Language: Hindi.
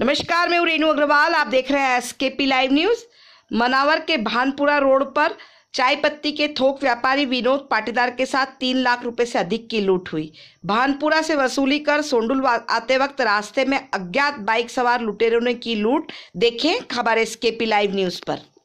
नमस्कार मैं रेणु अग्रवाल आप देख रहे हैं एस के पी लाइव न्यूज मनावर के भानपुरा रोड पर चाय पत्ती के थोक व्यापारी विनोद पाटीदार के साथ तीन लाख रुपए से अधिक की लूट हुई भानपुरा से वसूली कर सोंडुल आते वक्त रास्ते में अज्ञात बाइक सवार लुटेरों ने की लूट देखें खबर एस के पी लाइव न्यूज पर